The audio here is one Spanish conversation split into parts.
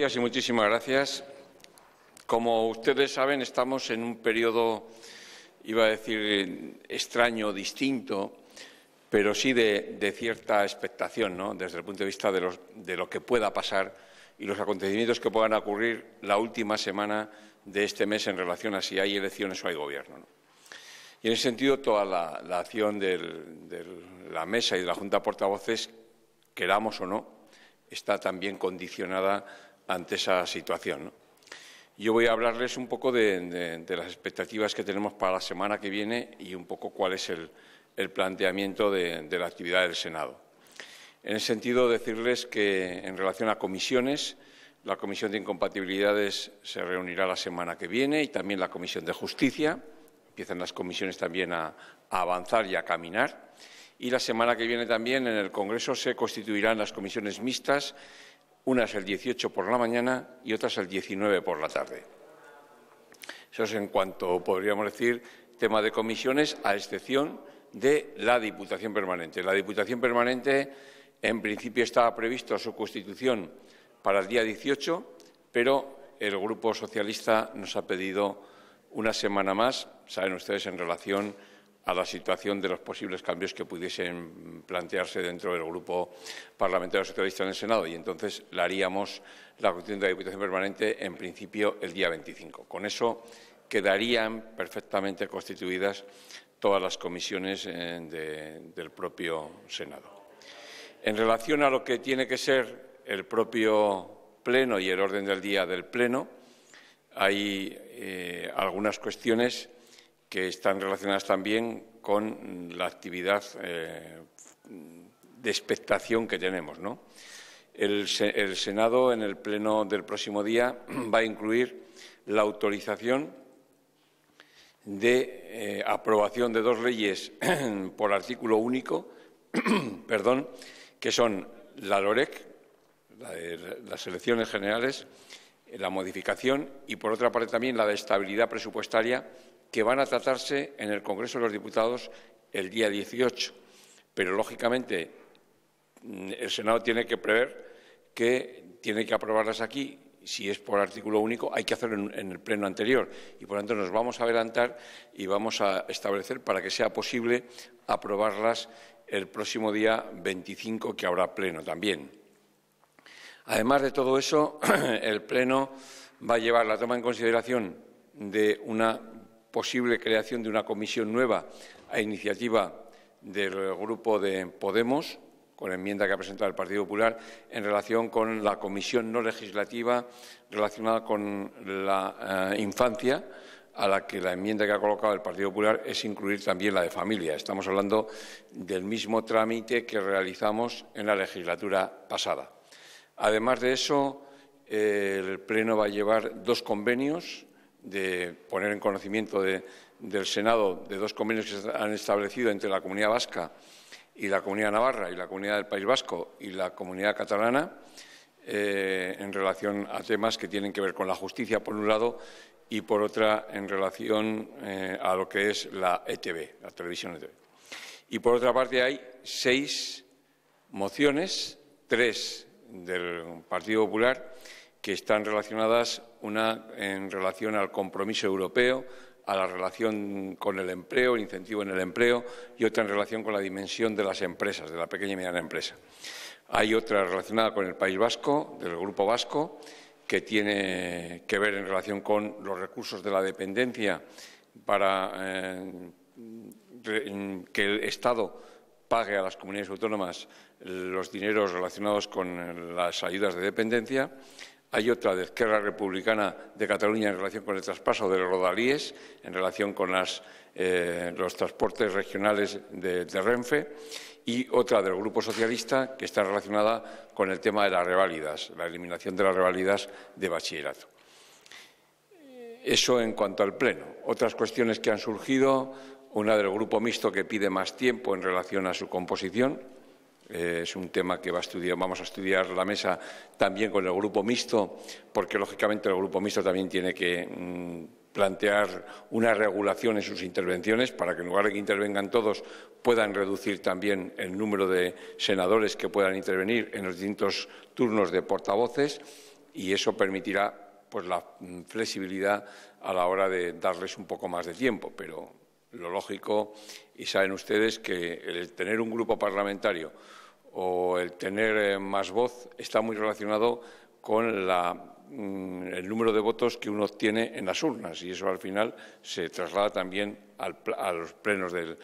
Gracias y muchísimas gracias. Como ustedes saben, estamos en un periodo, iba a decir, extraño, distinto, pero sí de, cierta expectación, ¿no? desde el punto de vista de, lo que pueda pasar y los acontecimientos que puedan ocurrir la última semana de este mes en relación a si hay elecciones o hay gobierno. Y en ese sentido, toda la, la acción de la mesa y de la Junta de Portavoces, queramos o no, está también condicionada ante esa situación. Yo voy a hablarles un poco de, las expectativas que tenemos para la semana que viene y un poco cuál es el, planteamiento de, la actividad del Senado. En el sentido, de decirles que en relación a comisiones, la Comisión de Incompatibilidades se reunirá la semana que viene y también la Comisión de Justicia. Empiezan las comisiones también a avanzar y a caminar. Y la semana que viene también en el Congreso se constituirán las comisiones mixtas unas el 18 por la mañana y otras el 19 por la tarde. Eso es en cuanto, podríamos decir, tema de comisiones, a excepción de la Diputación Permanente. La Diputación Permanente, en principio, estaba previsto su constitución para el día 18, pero el Grupo Socialista nos ha pedido una semana más, saben ustedes, en relación a la situación de los posibles cambios que pudiesen plantearse dentro del Grupo Parlamentario Socialista en el Senado y entonces la haríamos la cuestión de la Diputación Permanente en principio el día 25. Con eso quedarían perfectamente constituidas todas las comisiones eh, del propio Senado. En relación a lo que tiene que ser el propio Pleno y el orden del día del Pleno, hay eh, algunas cuestiones que están relacionadas también con la actividad eh, de expectación que tenemos. El, Senado, en el pleno del próximo día, va a incluir la autorización de eh, aprobación de dos leyes por artículo único, perdón, que son la LOREC, las elecciones generales, la modificación y, por otra parte, también la de estabilidad presupuestaria que van a tratarse en el Congreso de los Diputados el día 18. Pero, lógicamente, mm, el Senado tiene que prever que tiene que aprobarlas aquí. Si es por artículo único, hay que hacerlo en, el pleno anterior. Y, por lo tanto, nos vamos a adelantar y vamos a establecer para que sea posible aprobarlas el próximo día 25, que habrá pleno también. Además de todo eso, el pleno va a llevar la toma en consideración de una posible creación de una comisión nueva a iniciativa del grupo de Podemos, con enmienda que ha presentado el Partido Popular, en relación con la comisión no legislativa relacionada con la eh, infancia, a la que la enmienda que ha colocado el Partido Popular es incluir también la de familia. Estamos hablando del mismo trámite que realizamos en la legislatura pasada. Además de eso, el Pleno va a llevar dos convenios de poner en conocimiento del Senado de dos convenios que se han establecido entre la Comunidad Vasca y la Comunidad Navarra y la Comunidad del País Vasco y la Comunidad Catalana eh, en relación a temas que tienen que ver con la justicia, por un lado, y por otra, en relación eh, a lo que es la ETV, la televisión ETV. Y por otra parte, hay seis mociones, tres del Partido Popular, que están relacionadas una en relación al compromiso europeo, a la relación con el empleo, el incentivo en el empleo y otra en relación con la dimensión de las empresas, de la pequeña y mediana empresa. Hay otra relacionada con el País Vasco, del Grupo Vasco, que tiene que ver en relación con los recursos de la dependencia para eh, que el Estado pague a las comunidades autónomas los dineros relacionados con las ayudas de dependencia. Hay otra de Esquerra Republicana de Cataluña en relación con el traspaso de los rodalíes, en relación con eh, los transportes regionales de, de, Renfe, y otra del Grupo Socialista que está relacionada con el tema de las reválidas, la eliminación de las reválidas de bachillerato. Eso en cuanto al Pleno. Otras cuestiones que han surgido, una del Grupo Mixto que pide más tiempo en relación a su composición, eh, es un tema que va a estudiar, vamos a estudiar la mesa también con el grupo mixto, porque lógicamente el grupo mixto también tiene que mm, plantear una regulación en sus intervenciones para que en lugar de que intervengan todos puedan reducir también el número de senadores que puedan intervenir en los distintos turnos de portavoces y eso permitirá pues la mm, flexibilidad a la hora de darles un poco más de tiempo, pero lo lógico y saben ustedes que el tener un grupo parlamentario o el tener eh, más voz está muy relacionado con mm, el número de votos que uno obtiene en las urnas y eso al final se traslada también a los plenos del,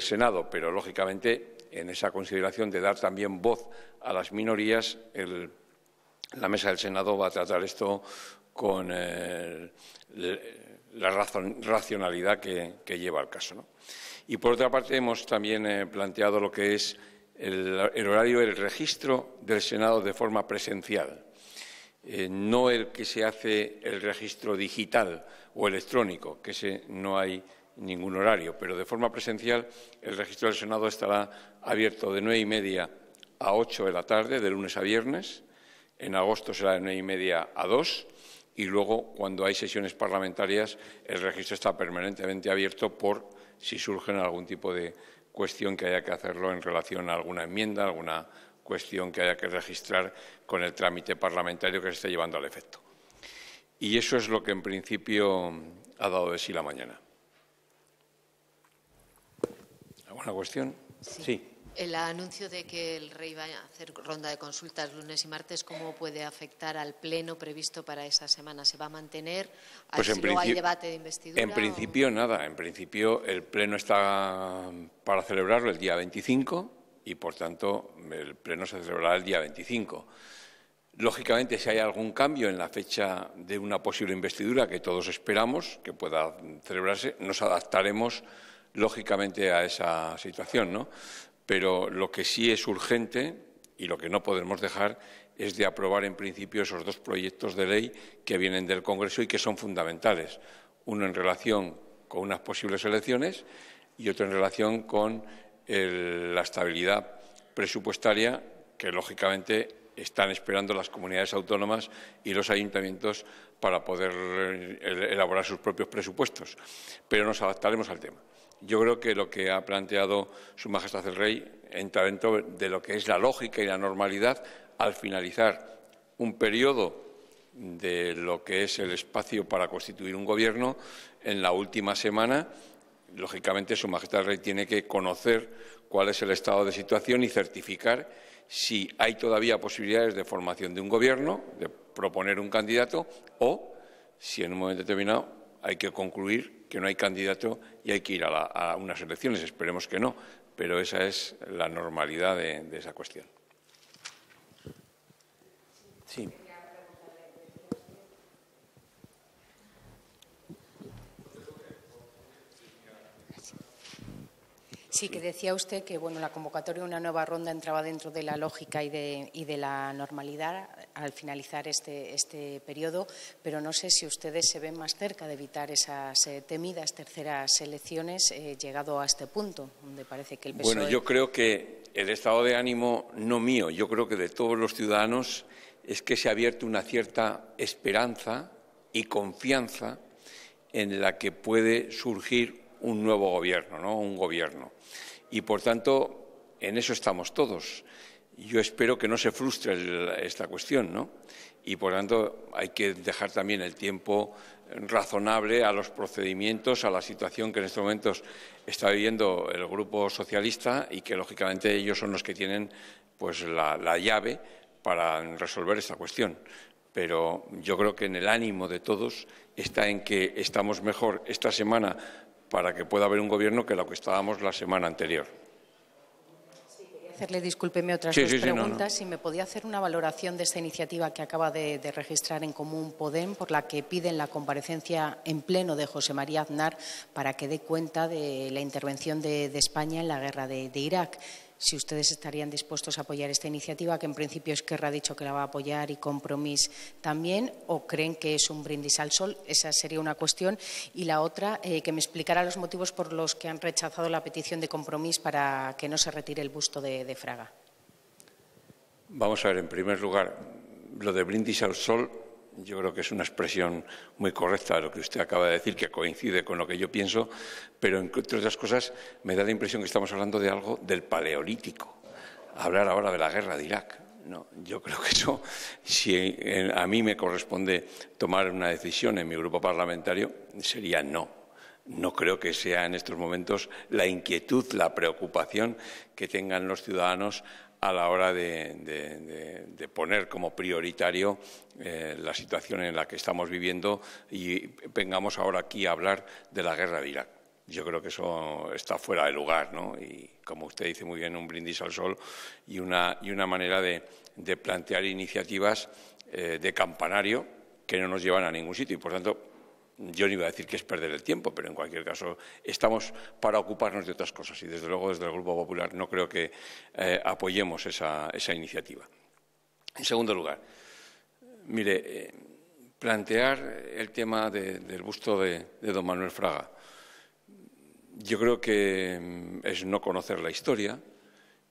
Senado, pero lógicamente en esa consideración de dar también voz a las minorías, la mesa del Senado va a tratar esto con eh, la racionalidad que, lleva al caso. Y por otra parte hemos también eh, planteado lo que es el, horario el registro del Senado de forma presencial, eh, no el que se hace el registro digital o electrónico, que ese no hay ningún horario, pero de forma presencial el registro del Senado estará abierto de nueve y media a 8 de la tarde, de lunes a viernes. En agosto será de nueve y media a 2 y luego, cuando hay sesiones parlamentarias, el registro está permanentemente abierto por si surgen algún tipo de cuestión que haya que hacerlo en relación a alguna enmienda, alguna cuestión que haya que registrar con el trámite parlamentario que se esté llevando al efecto. Y eso es lo que en principio ha dado de sí la mañana. ¿Alguna cuestión? sí. El anuncio de que el rey va a hacer ronda de consultas lunes y martes, ¿cómo puede afectar al pleno previsto para esa semana? ¿Se va a mantener? Pues en debate de investidura? En principio, nada. En principio, el pleno está para celebrarlo el día 25 y, por tanto, el pleno se celebrará el día 25. Lógicamente, si hay algún cambio en la fecha de una posible investidura que todos esperamos que pueda celebrarse, nos adaptaremos lógicamente a esa situación, ¿no? Pero lo que sí es urgente y lo que no podemos dejar es de aprobar en principio esos dos proyectos de ley que vienen del Congreso y que son fundamentales. Uno en relación con unas posibles elecciones y otro en relación con la estabilidad presupuestaria que, lógicamente, están esperando las comunidades autónomas y los ayuntamientos para poder eh, elaborar sus propios presupuestos. Pero nos adaptaremos al tema yo creo que lo que ha planteado Su Majestad el Rey entra dentro de lo que es la lógica y la normalidad al finalizar un periodo de lo que es el espacio para constituir un gobierno en la última semana. Lógicamente, Su Majestad el Rey tiene que conocer cuál es el estado de situación y certificar si hay todavía posibilidades de formación de un gobierno, de proponer un candidato o si en un momento determinado hay que concluir que no hay candidato y hay que ir a, unas elecciones. Esperemos que no, pero esa es la normalidad de, esa cuestión. Sí. Sí, que decía usted que bueno, la convocatoria de una nueva ronda entraba dentro de la lógica y de, y de la normalidad al finalizar este, este periodo, pero no sé si ustedes se ven más cerca de evitar esas eh, temidas terceras elecciones eh, llegado a este punto, donde parece que el PSOE... Bueno, yo creo que el estado de ánimo, no mío, yo creo que de todos los ciudadanos, es que se ha abierto una cierta esperanza y confianza en la que puede surgir un nuevo gobierno, ¿no? un gobierno. Y, por tanto, en eso estamos todos yo espero que no se frustre esta cuestión, Y por tanto hay que dejar también el tiempo razonable a los procedimientos, a la situación que en estos momentos está viviendo el grupo socialista y que lógicamente ellos son los que tienen pues, la, la llave para resolver esta cuestión. Pero yo creo que en el ánimo de todos está en que estamos mejor esta semana para que pueda haber un gobierno que lo que estábamos la semana anterior discúlpeme otras preguntas, si me podía hacer una valoración de esta iniciativa que acaba de, registrar en Común Podem, por la que piden la comparecencia en pleno de José María Aznar para que dé cuenta de la intervención de, España en la guerra de Irak si ustedes estarían dispuestos a apoyar esta iniciativa, que en principio Esquerra ha dicho que la va a apoyar y Compromís también, o creen que es un brindis al sol. Esa sería una cuestión. Y la otra, eh, que me explicara los motivos por los que han rechazado la petición de Compromís para que no se retire el busto de, de Fraga. Vamos a ver, en primer lugar, lo de brindis al sol yo creo que es una expresión muy correcta de lo que usted acaba de decir, que coincide con lo que yo pienso, pero entre otras cosas me da la impresión que estamos hablando de algo del paleolítico. Hablar ahora de la guerra de Irak. No, yo creo que eso, si a mí me corresponde tomar una decisión en mi grupo parlamentario, sería no. No creo que sea en estos momentos la inquietud, la preocupación que tengan los ciudadanos a la hora de, poner como prioritario eh, la situación en la que estamos viviendo y vengamos ahora aquí a hablar de la guerra de Irak. Yo creo que eso está fuera de lugar, ¿no? Y como usted dice muy bien, un brindis al sol y una, y una manera de, plantear iniciativas eh, de campanario que no nos llevan a ningún sitio. Y, por tanto, yo no iba a decir que es perder el tiempo, pero en cualquier caso estamos para ocuparnos de otras cosas y desde luego desde el Grupo Popular no creo que eh, apoyemos esa, iniciativa. En segundo lugar, mire, eh, plantear el tema del busto de, de, don Manuel Fraga, yo creo que mm, es no conocer la historia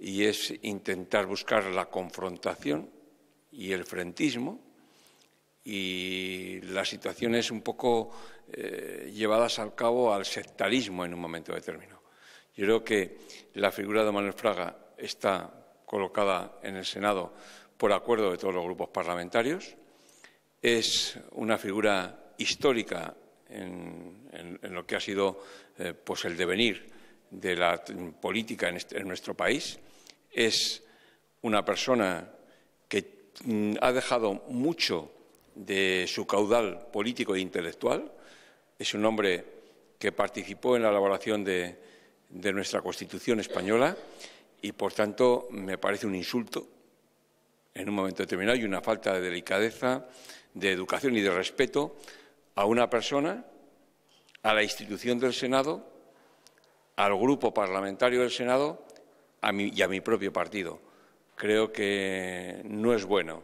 y es intentar buscar la confrontación y el frentismo y las situaciones un poco eh, llevadas al cabo al sectarismo en un momento determinado. Yo creo que la figura de Manuel Fraga está colocada en el Senado por acuerdo de todos los grupos parlamentarios. Es una figura histórica en, lo que ha sido eh, pues el devenir de la política en, nuestro país. Es una persona que mm, ha dejado mucho de su caudal político e intelectual. Es un hombre que participó en la elaboración de, nuestra Constitución española y, por tanto, me parece un insulto en un momento determinado y una falta de delicadeza, de educación y de respeto a una persona, a la institución del Senado, al grupo parlamentario del Senado y a mi propio partido. Creo que no es bueno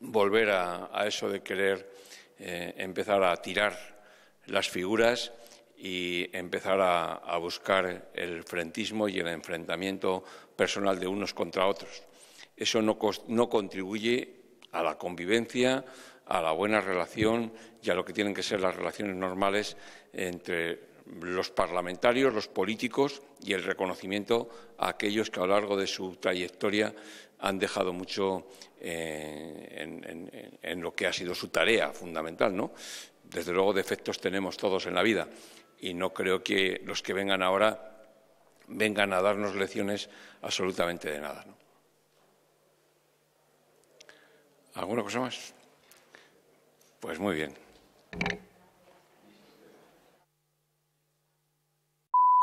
volver a, eso de querer eh, empezar a tirar las figuras y empezar a, buscar el frentismo y el enfrentamiento personal de unos contra otros. Eso no, contribuye a la convivencia, a la buena relación y a lo que tienen que ser las relaciones normales entre los parlamentarios, los políticos y el reconocimiento a aquellos que a lo largo de su trayectoria han dejado mucho eh, en, lo que ha sido su tarea fundamental, ¿no? Desde luego defectos tenemos todos en la vida y no creo que los que vengan ahora vengan a darnos lecciones absolutamente de nada. ¿Alguna cosa más? Pues muy bien.